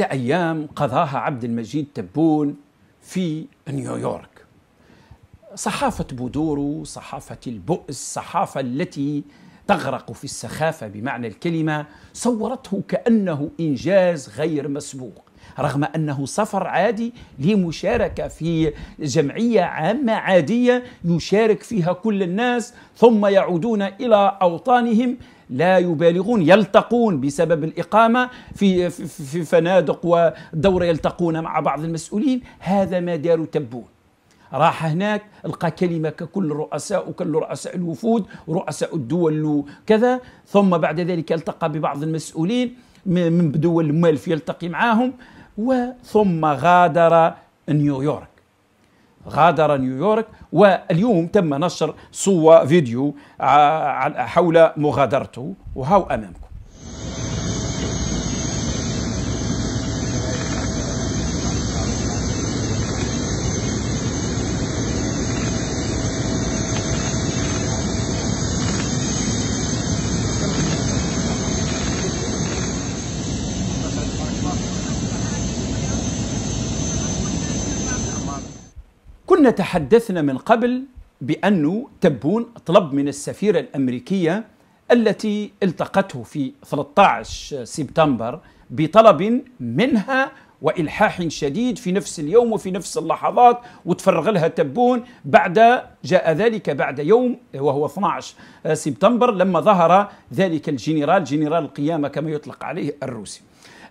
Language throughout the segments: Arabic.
إحدى أيام قضاها عبد المجيد تبون في نيويورك صحافة بودورو صحافة البؤس صحافة التي تغرق في السخافة بمعنى الكلمة صورته كأنه إنجاز غير مسبوق رغم أنه سفر عادي لمشاركة في جمعية عامة عادية يشارك فيها كل الناس ثم يعودون إلى أوطانهم لا يبالغون يلتقون بسبب الإقامة في, في فنادق ودورة يلتقون مع بعض المسؤولين هذا ما داروا تبون راح هناك القى كلمه ككل الرؤساء وكل رؤساء الوفود رؤساء الدول وكذا ثم بعد ذلك التقى ببعض المسؤولين من دول المالف يلتقي معاهم وثم غادر نيويورك غادر نيويورك واليوم تم نشر صور فيديو آه، حول مغادرته وهو أمامكم كنا تحدثنا من قبل بأنه تبون طلب من السفيرة الأمريكية التي التقته في 13 سبتمبر بطلب منها والحاح شديد في نفس اليوم وفي نفس اللحظات وتفرغ لها تبون بعد جاء ذلك بعد يوم وهو 12 سبتمبر لما ظهر ذلك الجنرال جنرال القيامه كما يطلق عليه الروسي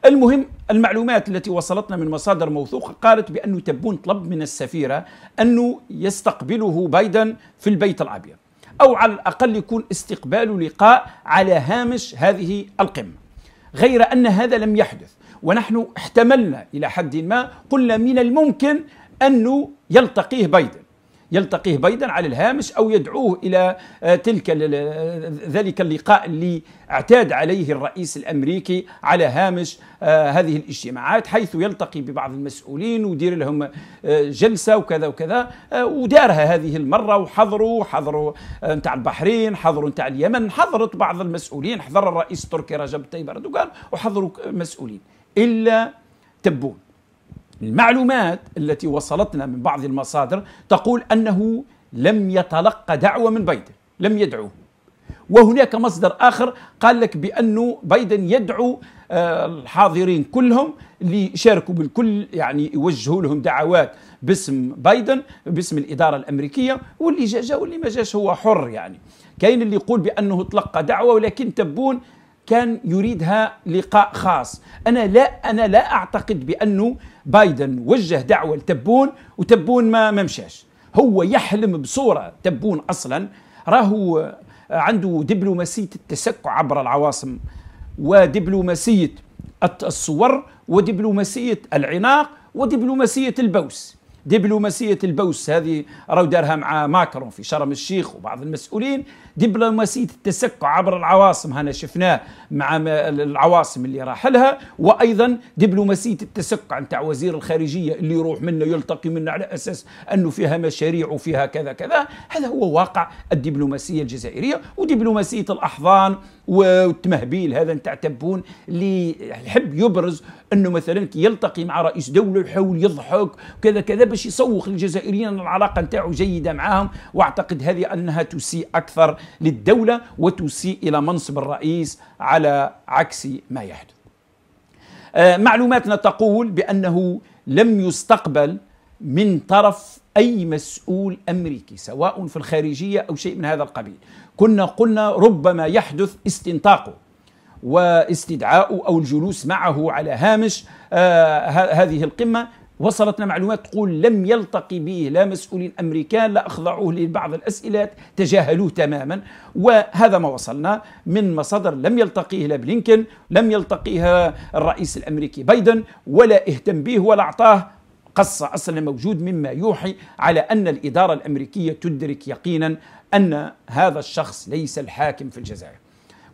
المهم المعلومات التي وصلتنا من مصادر موثوقة قالت بأنه تبون طلب من السفيرة أنه يستقبله بايدن في البيت الأبيض أو على الأقل يكون استقبال لقاء على هامش هذه القمة غير أن هذا لم يحدث ونحن احتملنا إلى حد ما قلنا من الممكن أنه يلتقيه بايدن يلتقيه بايدن على الهامش أو يدعوه إلى آه، تلك ذلك اللقاء اللي اعتاد عليه الرئيس الأمريكي على هامش آه، هذه الاجتماعات حيث يلتقي ببعض المسؤولين ويدير لهم آه، جلسة وكذا وكذا ودارها هذه المرة وحضروا حضروا نتاع البحرين حضروا نتاع اليمن حضرت بعض المسؤولين حضر الرئيس التركي رجب طيب أردوغان وحضروا مسؤولين إلا تبون المعلومات التي وصلتنا من بعض المصادر تقول أنه لم يتلقى دعوة من بايدن لم يدعو وهناك مصدر آخر قال لك بأنه بايدن يدعو آه، الحاضرين كلهم اللي شاركوا بالكل يعني يوجهوا لهم دعوات باسم بايدن باسم الإدارة الأمريكية واللي جا جا واللي ما جاش هو حر يعني كاين اللي يقول بأنه تلقى دعوة ولكن تبون كان يريدها لقاء خاص أنا لا أنا لا أعتقد بأنه بايدن وجه دعوة لتبون وتبون ما ممشاش هو يحلم بصورة تبون أصلا راهو آه، عنده دبلوماسية التسكع عبر العواصم ودبلوماسية الصور ودبلوماسية العناق ودبلوماسية البوس دبلوماسية البوس هذه راهو دارها مع ماكرون في شرم الشيخ وبعض المسؤولين دبلوماسية التسكع عبر العواصم هنا شفناه مع العواصم اللي راح لها وأيضا دبلوماسية التسكع نتاع وزير الخارجية اللي يروح منا يلتقي منا على أساس أنه فيها مشاريع وفيها كذا كذا هذا هو واقع الدبلوماسية الجزائرية ودبلوماسية الأحضان والتمهبيل هذا نتاع تبون اللي يحب يبرز انه مثلا كي يلتقي مع رئيس دوله يحاول يضحك وكذا كذا باش يسوق للجزائريين ان العلاقه نتاعو جيده معاهم واعتقد هذه انها تسيء اكثر للدوله وتسيء الى منصب الرئيس على عكس ما يحدث. آه، معلوماتنا تقول بانه لم يستقبل من طرف أي مسؤول أمريكي سواء في الخارجية أو شيء من هذا القبيل كنا قلنا ربما يحدث استنطاقه واستدعاءه أو الجلوس معه على هامش آه هذه القمة وصلتنا معلومات تقول لم يلتقي به لا مسؤولين امريكان لا اخضعوه لبعض الاسئله تجاهلوه تماما وهذا ما وصلنا من مصادر لم يلتقيه لا بلينكن لم يلتقيه الرئيس الامريكي بايدن ولا اهتم به ولا اعطاه قص أصلا موجود مما يوحي على أن الإدارة الأمريكية تدرك يقينا أن هذا الشخص ليس الحاكم في الجزائر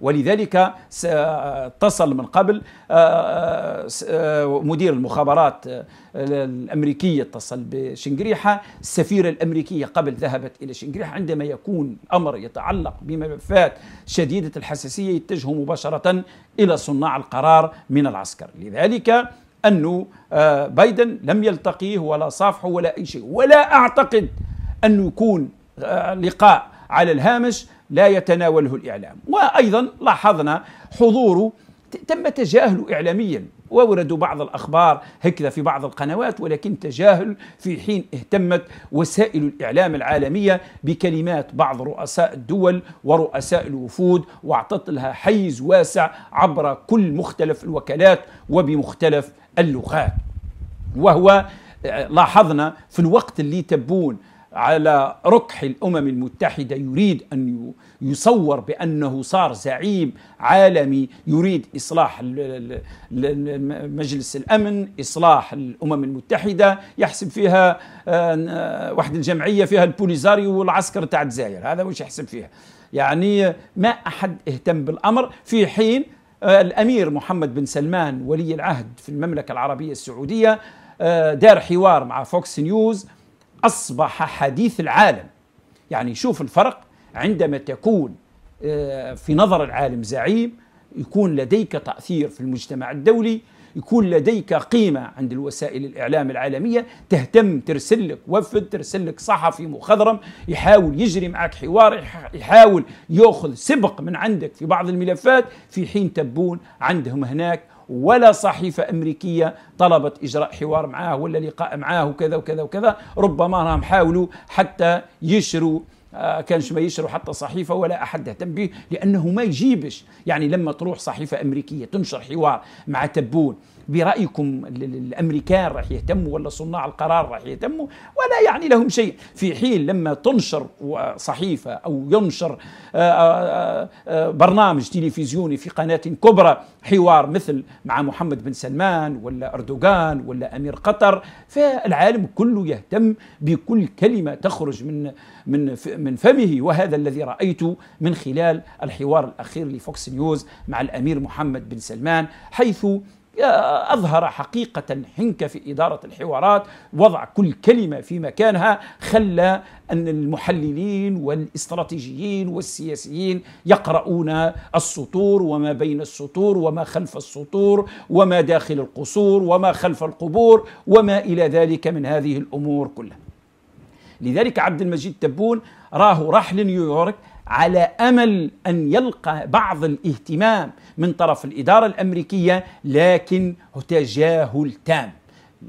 ولذلك اتصل من قبل آه، آه، مدير المخابرات آه، الأمريكية اتصل بشنقريحة السفيرة الأمريكية قبل ذهبت إلى شنقريحة عندما يكون الأمر يتعلق بملفات شديدة الحساسية يتجه مباشرة إلى صناع القرار من العسكر لذلك أنه آه، بايدن لم يلتقيه ولا صافحه ولا أي شيء ولا أعتقد أنه يكون آه، لقاء على الهامش لا يتناوله الإعلام وأيضا لاحظنا حضوره تم تجاهله إعلاميا ووردوا بعض الأخبار هكذا في بعض القنوات ولكن تجاهل في حين اهتمت وسائل الإعلام العالمية بكلمات بعض رؤساء الدول ورؤساء الوفود واعطت لها حيز واسع عبر كل مختلف الوكالات وبمختلف اللغات وهو آه، لاحظنا في الوقت اللي تبون على ركح الامم المتحده يريد ان يصور بانه صار زعيم عالمي يريد اصلاح مجلس الامن، اصلاح الامم المتحده، يحسب فيها آه، واحد الجمعيه فيها البوليزاري والعسكر تاع الجزائر، هذا وش يحسب فيها. يعني ما احد اهتم بالامر في حين آه، الامير محمد بن سلمان ولي العهد في المملكه العربيه السعوديه آه، دار حوار مع فوكس نيوز أصبح حديث العالم يعني شوف الفرق عندما تكون آه، في نظر العالم زعيم يكون لديك تأثير في المجتمع الدولي يكون لديك قيمة عند الوسائل الإعلام العالمية تهتم ترسل لك وفد ترسل لك صحفي مخضرم يحاول يجري معك حوار يحاول يأخذ سبق من عندك في بعض الملفات في حين تبون عندهم هناك ولا صحيفة أمريكية طلبت إجراء حوار معاه ولا لقاء معاه وكذا وكذا وكذا ربما راهم حاولوا حتى يشروا آه، كانش ما يشروا حتى صحيفه ولا احد اهتم به لانه ما يجيبش يعني لما تروح صحيفه امريكيه تنشر حوار مع تبون برايكم الامريكان راح يهتموا ولا صناع القرار راح يهتموا ولا يعني لهم شيء في حين لما تنشر صحيفه او ينشر آه، آه، برنامج تلفزيوني في قناه كبرى حوار مثل مع محمد بن سلمان ولا اردوغان ولا امير قطر فالعالم كله يهتم بكل كلمه تخرج من من من فمه وهذا الذي رأيت من خلال الحوار الأخير لفوكس نيوز مع الأمير محمد بن سلمان حيث آه، أظهر حقيقة حنكة في إدارة الحوارات وضع كل كلمة في مكانها خلى أن المحللين والاستراتيجيين والسياسيين يقرؤون السطور وما بين السطور وما خلف السطور وما داخل القصور وما خلف القبور وما إلى ذلك من هذه الأمور كلها لذلك عبد المجيد تبون راه راح لنيويورك على امل ان يلقى بعض الاهتمام من طرف الاداره الامريكيه لكن تجاهل تام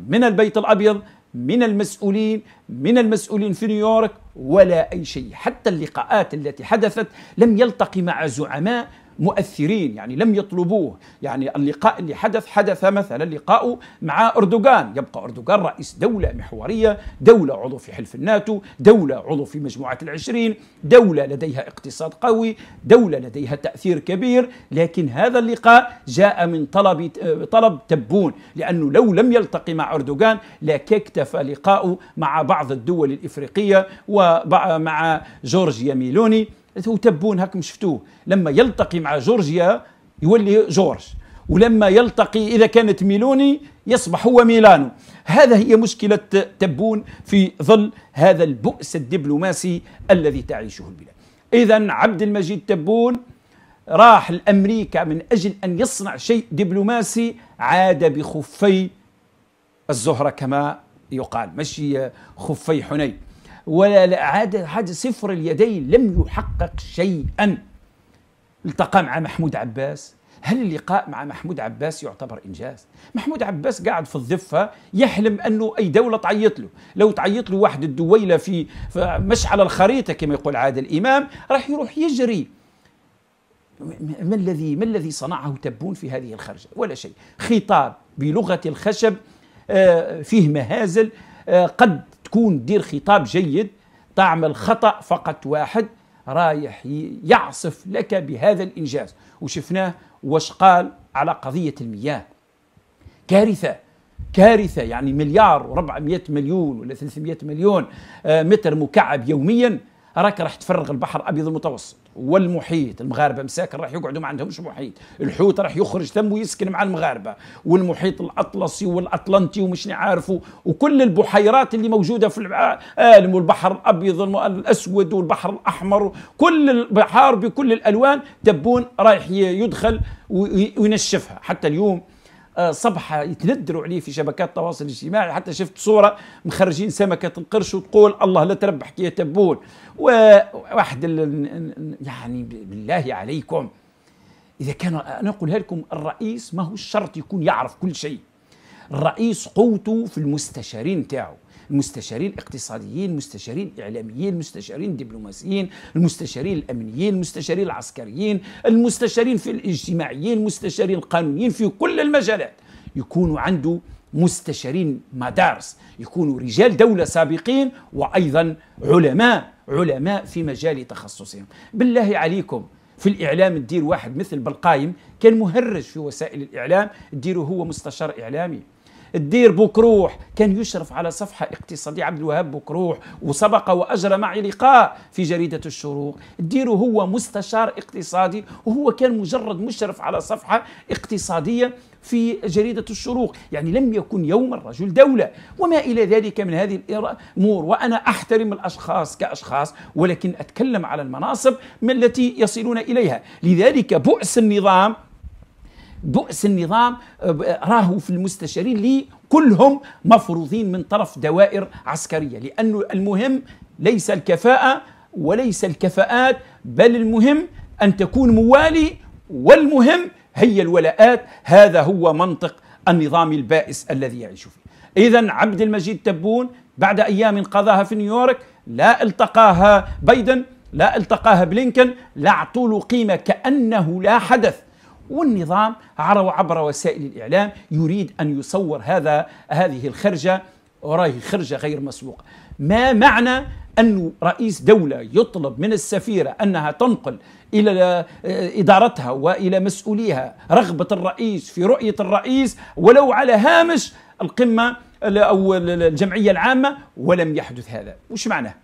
من البيت الابيض من المسؤولين من المسؤولين في نيويورك ولا اي شيء حتى اللقاءات التي حدثت لم يلتقي مع زعماء مؤثرين يعني لم يطلبوه يعني اللقاء اللي حدث حدث مثلا لقاء مع أردوغان يبقى أردوغان رئيس دولة محورية دولة عضو في حلف الناتو دولة عضو في مجموعة العشرين دولة لديها اقتصاد قوي دولة لديها تأثير كبير لكن هذا اللقاء جاء من طلب طلب تبون لأنه لو لم يلتقي مع أردوغان لكيكتفى لقاؤه مع بعض الدول الإفريقية ومع جورجيا ميلوني تبون هاكم شفتوه لما يلتقي مع جورجيا يولي جورج ولما يلتقي إذا كانت ميلوني يصبح هو ميلانو هذا هي مشكلة تبون في ظل هذا البؤس الدبلوماسي الذي تعيشه البلاد إذا عبد المجيد تبون راح لأمريكا من أجل أن يصنع شيء دبلوماسي عاد بخفي الزهرة كما يقال مشي خفي حنين ولا عاد صفر اليدين لم يحقق شيئا التقى مع محمود عباس هل اللقاء مع محمود عباس يعتبر انجاز؟ محمود عباس قاعد في الضفه يحلم انه اي دوله تعيط له، لو تعيط له واحد الدويله في مش على الخريطه كما يقول عاد الامام راح يروح يجري. ما الذي ما الذي صنعه تبون في هذه الخرجه؟ ولا شيء، خطاب بلغه الخشب آه، فيه مهازل آه، قد تكون دير خطاب جيد تعمل خطأ فقط واحد رايح يعصف لك بهذا الإنجاز وشفناه واش قال على قضية المياه كارثة كارثة يعني مليار و400 مليون ولا 300 مليون آه، متر مكعب يوميا راك راح تفرغ البحر الأبيض المتوسط والمحيط المغاربه مساكن راح يقعدوا ما عندهمش محيط الحوت راح يخرج تم ويسكن مع المغاربه والمحيط الاطلسي والاطلنطي ومش عارفه وكل البحيرات اللي موجوده في العالم والبحر الابيض الاسود والبحر الاحمر كل البحار بكل الالوان تبون رايح يدخل وينشفها حتى اليوم آه، صبحه يتندروا عليه في شبكات التواصل الاجتماعي حتى شفت صوره مخرجين سمكه القرش وتقول الله لا تربح كي تبون وواحد يعني بالله عليكم اذا كان انا اقولها لكم الرئيس ما هو شرط يكون يعرف كل شيء الرئيس قوته في المستشارين تاعو مستشارين اقتصاديين مستشارين إعلاميين مستشارين دبلوماسيين المستشارين الأمنيين المستشارين العسكريين المستشارين في الاجتماعيين المستشارين القانونيين في كل المجالات يكونوا عنده مستشارين مدارس يكونوا رجال دولة سابقين وأيضا علماء علماء في مجال تخصصهم بالله عليكم في الإعلام تدير واحد مثل بالقايم كان مهرج في وسائل الإعلام تديره هو مستشار إعلامي الدير بكروح كان يشرف على صفحة اقتصادية عبد الوهاب بكروح وسبق وأجرى معي لقاء في جريدة الشروق الدير هو مستشار اقتصادي وهو كان مجرد مشرف على صفحة اقتصادية في جريدة الشروق يعني لم يكن يوما رجل دولة وما إلى ذلك من هذه الأمور وأنا أحترم الأشخاص كأشخاص ولكن أتكلم على المناصب من التي يصلون إليها لذلك بؤس النظام بؤس النظام آه، راهو في المستشارين اللي كلهم مفروضين من طرف دوائر عسكرية لانه المهم ليس الكفاءة وليس الكفاءات بل المهم أن تكون موالي والمهم هي الولاءات هذا هو منطق النظام البائس الذي يعيش فيه إذا عبد المجيد تبون بعد أيام قضاها في نيويورك لا التقاها بايدن لا التقاها بلينكن لا اعطوا له قيمه كانه لا حدث والنظام عبر وسائل الإعلام يريد أن يصور هذا هذه الخرجة وراه خرجة غير مسبوقة ما معنى أن رئيس دولة يطلب من السفيرة أنها تنقل إلى إدارتها وإلى مسؤوليها رغبة الرئيس في رؤية الرئيس ولو على هامش القمة أو الجمعية العامة ولم يحدث هذا وش معناه؟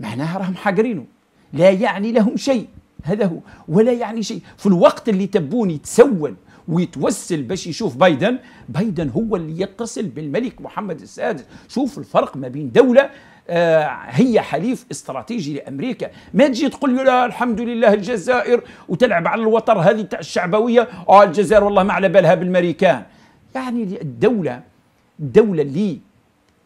معناها راهم حاقرينه لا يعني لهم شيء هذا هو ولا يعني شيء في الوقت اللي تبون يتسول ويتوسل باش يشوف بايدن بايدن هو اللي يتصل بالملك محمد السادس شوف الفرق ما بين دولة آه، هي حليف استراتيجي لامريكا ما تجي تقول له لا الحمد لله الجزائر وتلعب على الوتر هذه تاع الشعبويه اه الجزائر والله ما على بالها بالمريكان يعني الدوله الدوله اللي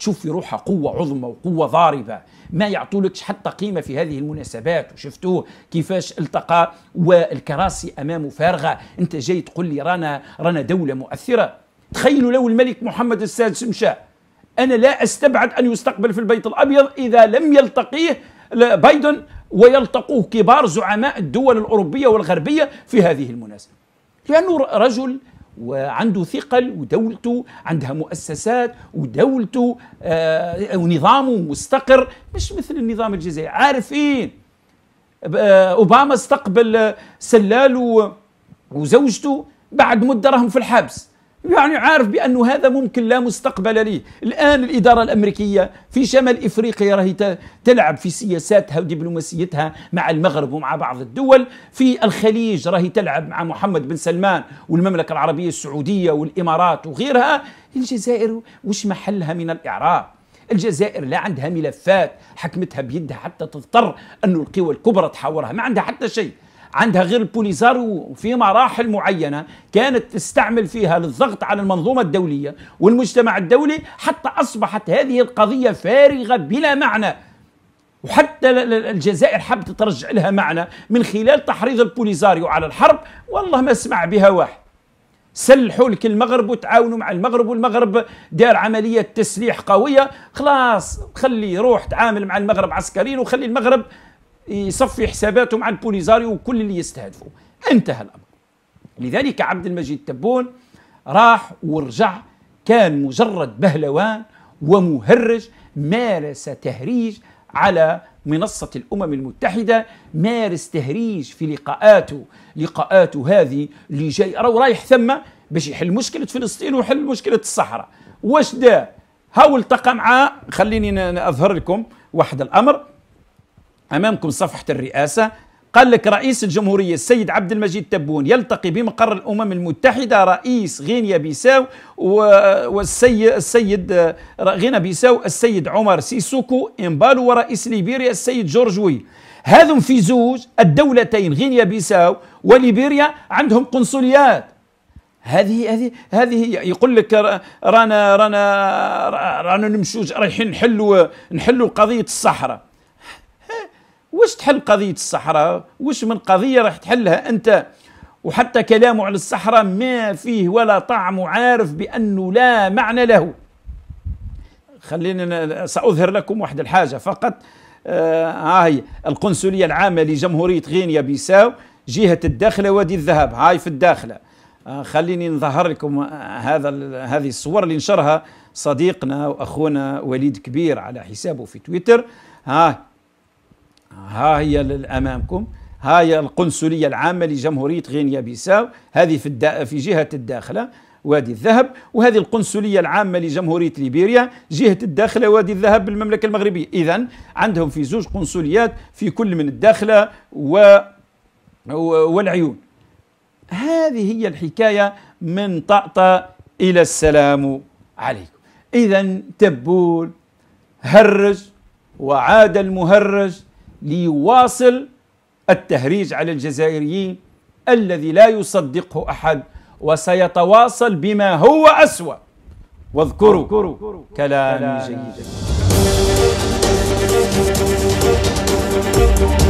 تشوف في روحها قوة عظمى وقوة ضاربة ما يعطولكش حتى قيمة في هذه المناسبات وشفتوه كيفاش التقى والكراسي أمامه فارغة أنت جاي تقول لي رانا رانا دولة مؤثرة تخيلوا لو الملك محمد السادس مشى أنا لا أستبعد أن يستقبل في البيت الأبيض إذا لم يلتقيه بايدن ويلتقوه كبار زعماء الدول الأوروبية والغربية في هذه المناسبة لأنه يعني رجل وعنده ثقل ودولته عندها مؤسسات ودولته آه ونظامه مستقر مش مثل النظام الجزائري عارفين آه، اوباما استقبل سلال وزوجته بعد مده راهم في الحبس يعني عارف بأنه هذا ممكن لا مستقبل لي الآن الإدارة الأمريكية في شمال إفريقيا راهي تلعب في سياساتها ودبلوماسيتها مع المغرب ومع بعض الدول في الخليج راهي تلعب مع محمد بن سلمان والمملكة العربية السعودية والإمارات وغيرها الجزائر وش محلها من الإعراب الجزائر لا عندها ملفات حكمتها بيدها حتى تضطر أن القوى الكبرى تحاورها ما عندها حتى شيء عندها غير البوليزاريو وفي مراحل معينة كانت تستعمل فيها للضغط على المنظومة الدولية والمجتمع الدولي حتى أصبحت هذه القضية فارغة بلا معنى وحتى الجزائر حبت ترجع لها معنى من خلال تحريض البوليزاريو على الحرب والله ما سمع بها واحد سلحوا لك المغرب وتعاونوا مع المغرب والمغرب دار عملية تسليح قوية خلاص خلي روح تعامل مع المغرب عسكريا وخلي المغرب يصفي حساباته مع البوليزاريو وكل اللي يستهدفه انتهى الأمر لذلك عبد المجيد تبون راح ورجع كان مجرد بهلوان ومهرج مارس تهريج على منصة الأمم المتحدة مارس تهريج في لقاءاته لقاءاته هذه اللي جاي راهو رايح ثم باش يحل مشكلة فلسطين ويحل مشكلة الصحراء واش دا هاو التقى مع خليني أظهر لكم واحد الأمر أمامكم صفحة الرئاسة قال لك رئيس الجمهورية السيد عبد المجيد تبون يلتقي بمقر الأمم المتحدة رئيس غينيا بيساو والسيد السيد غينيا بيساو السيد عمر سيسوكو إمبالو ورئيس ليبيريا السيد جورج ويل هذم في زوج الدولتين غينيا بيساو وليبيريا عندهم قنصليات هذه هذه هذه يقول لك رانا رانا رانا نمشوا رايحين نحلوا نحلوا قضيه الصحراء واش تحل قضية الصحراء واش من قضية راح تحلها أنت وحتى كلامه على الصحراء ما فيه ولا طعم عارف بأنه لا معنى له خلينا سأظهر لكم واحد الحاجة فقط آه هاي القنصلية العامة لجمهورية غينيا بيساو جهة الداخلة وادي الذهب هاي في الداخلة آه خليني نظهر لكم آه، هذا هذه الصور اللي نشرها صديقنا واخونا وليد كبير على حسابه في تويتر ها ها هي أمامكم ها هي القنصلية العامة لجمهورية غينيا بيساو هذه في, الدا في جهة الداخلة وادي الذهب وهذه القنصلية العامة لجمهورية ليبيريا جهة الداخلة وادي الذهب بالمملكة المغربية إذا عندهم في زوج قنصليات في كل من الداخلة و والعيون هذه هي الحكاية من طأطا إلى السلام عليكم إذا تبول هرج وعاد المهرج ليواصل التهريج على الجزائريين الذي لا يصدقه أحد وسيتواصل بما هو أسوأ واذكروا كلامي جيدا